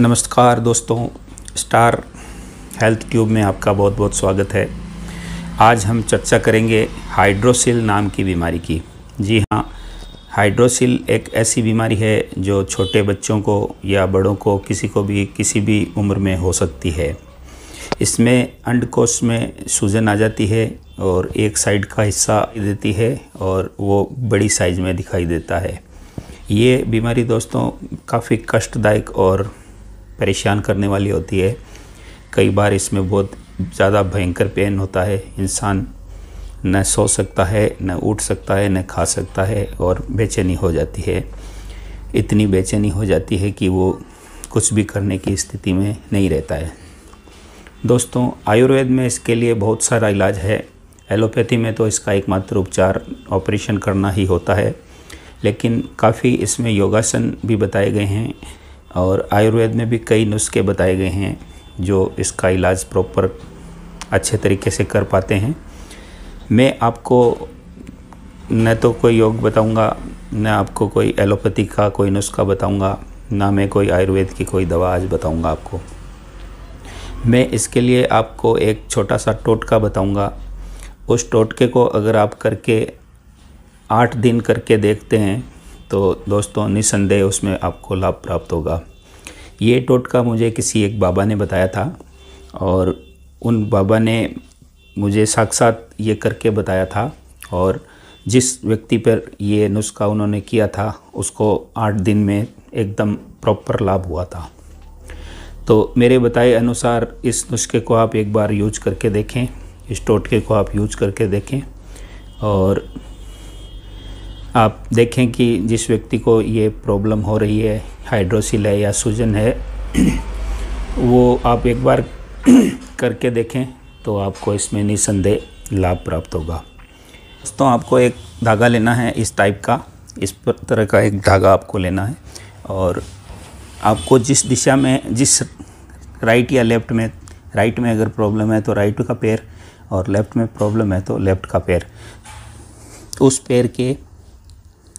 नमस्कार दोस्तों star health tube में आपका बहुत बहुत स्वागत है आज हम चर्चा करेंगे हाइड्रोसिल नाम की बीमारी की जी हाँ हाइड्रोसिल एक ऐसी बीमारी है जो छोटे बच्चों को या बड़ों को किसी को भी किसी भी उम्र में हो सकती है इसमें अंडकोश में सूजन आ जाती है और एक साइड का हिस्सा देती है और वो बड़ी साइज में दिखाई देता है ये बीमारी दोस्तों काफ़ी कष्टदायक और परेशान करने वाली होती है कई बार इसमें बहुत ज़्यादा भयंकर पेन होता है इंसान न सो सकता है न उठ सकता है न खा सकता है और बेचैनी हो जाती है इतनी बेचैनी हो जाती है कि वो कुछ भी करने की स्थिति में नहीं रहता है दोस्तों आयुर्वेद में इसके लिए बहुत सारा इलाज है एलोपैथी में तो इसका एकमात्र उपचार ऑपरेशन करना ही होता है लेकिन काफ़ी इसमें योगासन भी बताए गए हैं और आयुर्वेद में भी कई नुस्खे बताए गए हैं जो इसका इलाज प्रॉपर अच्छे तरीके से कर पाते हैं मैं आपको न तो कोई योग बताऊंगा न आपको कोई एलोपैथी का कोई नुस्खा बताऊंगा ना मैं कोई आयुर्वेद की कोई दवा आज बताऊंगा आपको मैं इसके लिए आपको एक छोटा सा टोटका बताऊंगा उस टोटके को अगर आप करके आठ दिन करके देखते हैं तो दोस्तों निसंदेह उसमें आपको लाभ प्राप्त होगा ये टोटका मुझे किसी एक बाबा ने बताया था और उन बाबा ने मुझे साक्षात ये करके बताया था और जिस व्यक्ति पर ये नुस्खा उन्होंने किया था उसको आठ दिन में एकदम प्रॉपर लाभ हुआ था तो मेरे बताए अनुसार इस नुस्खे को आप एक बार यूज करके देखें इस टोटके को आप यूज करके देखें और आप देखें कि जिस व्यक्ति को ये प्रॉब्लम हो रही है हाइड्रोसिल है या सूजन है वो आप एक बार करके देखें तो आपको इसमें निसंदेह लाभ प्राप्त होगा दोस्तों आपको एक धागा लेना है इस टाइप का इस तरह का एक धागा आपको लेना है और आपको जिस दिशा में जिस राइट या लेफ़्ट में राइट में अगर प्रॉब्लम है तो राइट का पैर और लेफ़्ट में प्रॉब्लम है तो लेफ़्ट का पैर उस पैर के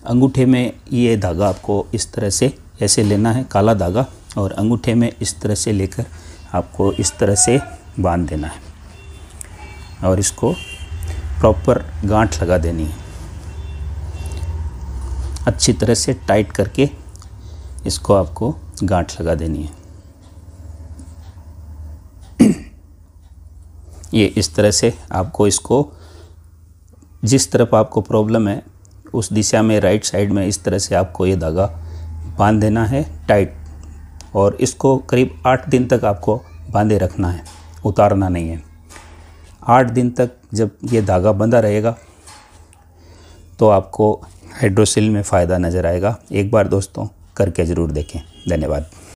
अंगूठे में ये धागा आपको इस तरह से ऐसे लेना है काला धागा और अंगूठे में इस तरह से लेकर आपको इस तरह से बांध देना है और इसको प्रॉपर गांठ लगा देनी है अच्छी तरह से टाइट करके इसको आपको गांठ लगा देनी है ये इस तरह से आपको इसको जिस तरफ आपको प्रॉब्लम है उस दिशा में राइट साइड में इस तरह से आपको ये धागा बांध देना है टाइट और इसको करीब आठ दिन तक आपको बांधे रखना है उतारना नहीं है आठ दिन तक जब ये धागा बंधा रहेगा तो आपको हाइड्रोसिल में फ़ायदा नज़र आएगा एक बार दोस्तों करके ज़रूर देखें धन्यवाद